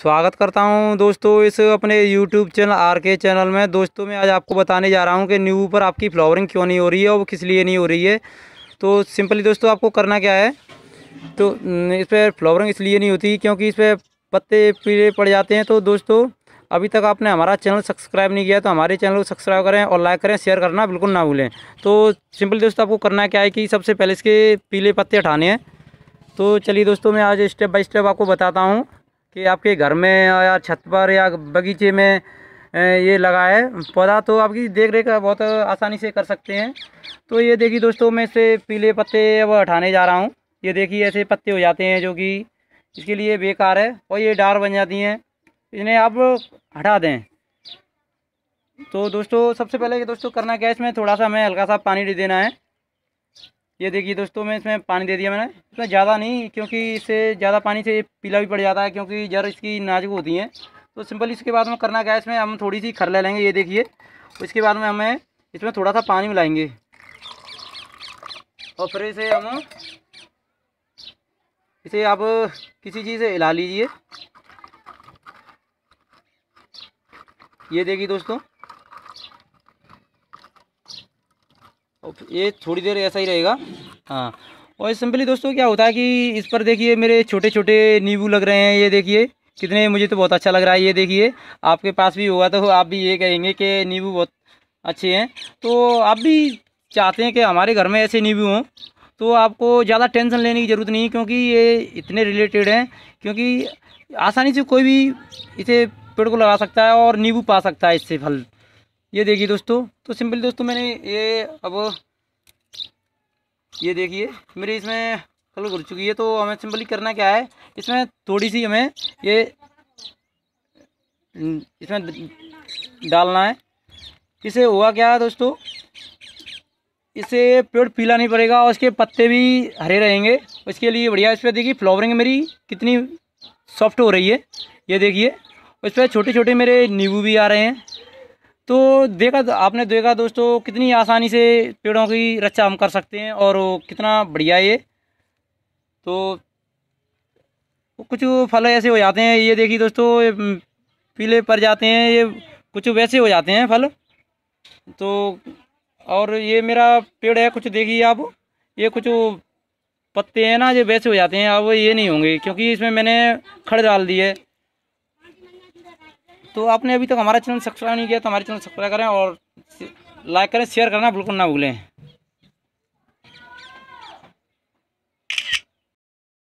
स्वागत करता हूं दोस्तों इस अपने YouTube चैनल आर के चैनल में दोस्तों मैं आज आपको बताने जा रहा हूं कि न्यू पर आपकी फ्लावरिंग क्यों नहीं हो रही है और वो किस लिए नहीं हो रही है तो सिंपली दोस्तों आपको करना क्या है तो इस पर फ्लावरिंग इसलिए नहीं होती क्योंकि इस पर पत्ते पीले पड़ जाते हैं तो दोस्तों अभी तक आपने हमारा चैनल सब्सक्राइब नहीं किया तो हमारे चैनल को सब्सक्राइब करें और लाइक करें शेयर करना बिल्कुल ना भूलें तो सिंपली दोस्तों आपको करना क्या है कि सबसे पहले इसके पीले पत्ते हटाने हैं तो चलिए दोस्तों मैं आज स्टेप बाय स्टेप आपको बताता हूँ कि आपके घर में या छत पर या बगीचे में ये लगा है पौधा तो आपकी देख रेख बहुत आसानी से कर सकते हैं तो ये देखिए दोस्तों मैं इसे पीले पत्ते अब हटाने जा रहा हूँ ये देखिए ऐसे पत्ते हो जाते हैं जो कि इसके लिए बेकार है और ये डार बन जाती हैं इन्हें आप हटा दें तो दोस्तों सबसे पहले दोस्तों करना क्या है इसमें थोड़ा सा हमें हल्का सा पानी दे देना है ये देखिए दोस्तों मैं इसमें पानी दे दिया मैंने इसमें ज़्यादा नहीं क्योंकि इससे ज़्यादा पानी से पीला भी पड़ जाता है क्योंकि जर इसकी नाजुक होती हैं तो सिंपली इसके बाद में करना क्या है इसमें हम थोड़ी सी खर ले लेंगे ये देखिए इसके बाद में हमें इसमें थोड़ा सा पानी मिलाएंगे और फिर इसे हम इसे आप किसी चीज़ से हिला लीजिए ये देखिए दोस्तों ये थोड़ी देर ऐसा ही रहेगा हाँ और सिंपली दोस्तों क्या होता है कि इस पर देखिए मेरे छोटे छोटे नींबू लग रहे हैं ये देखिए कितने मुझे तो बहुत अच्छा लग रहा है ये देखिए आपके पास भी होगा तो आप भी ये कहेंगे कि नींबू बहुत अच्छे हैं तो आप भी चाहते हैं कि हमारे घर में ऐसे नींबू हों तो आपको ज़्यादा टेंशन लेने की ज़रूरत नहीं क्योंकि ये इतने रिलेटेड हैं क्योंकि आसानी से कोई भी इसे पेड़ को लगा सकता है और नींबू पा सकता है इससे फल ये देखिए दोस्तों तो सिंपली दोस्तों मैंने ये अब ये देखिए मेरी इसमें कलर घुल चुकी है तो हमें सिंपली करना क्या है इसमें थोड़ी सी हमें ये हम्म, इसमें डालना है इसे हुआ क्या है दोस्तों इसे पेड़ पीला नहीं पड़ेगा और इसके पत्ते भी हरे रहेंगे इसके लिए बढ़िया इस पर देखिए फ्लावरिंग मेरी कितनी सॉफ्ट हो रही है ये देखिए इस पर छोटे छोटे मेरे नींबू भी आ रहे हैं तो देखा तो, आपने देखा दोस्तों कितनी आसानी से पेड़ों की रक्षा हम कर सकते हैं और कितना बढ़िया ये तो कुछ फल ऐसे हो जाते हैं ये देखिए दोस्तों ये पीले पड़ जाते हैं ये कुछ वैसे हो जाते हैं फल तो और ये मेरा पेड़ है कुछ देखिए आप ये कुछ पत्ते हैं ना ये वैसे हो जाते हैं अब ये नहीं होंगे क्योंकि इसमें मैंने खड़ डाल दी है तो आपने अभी तक हमारा चैनल सब्सक्राइब नहीं किया तो हमारे चैनल सब्सक्राइब करें और लाइक करें शेयर करना बिल्कुल ना भूलें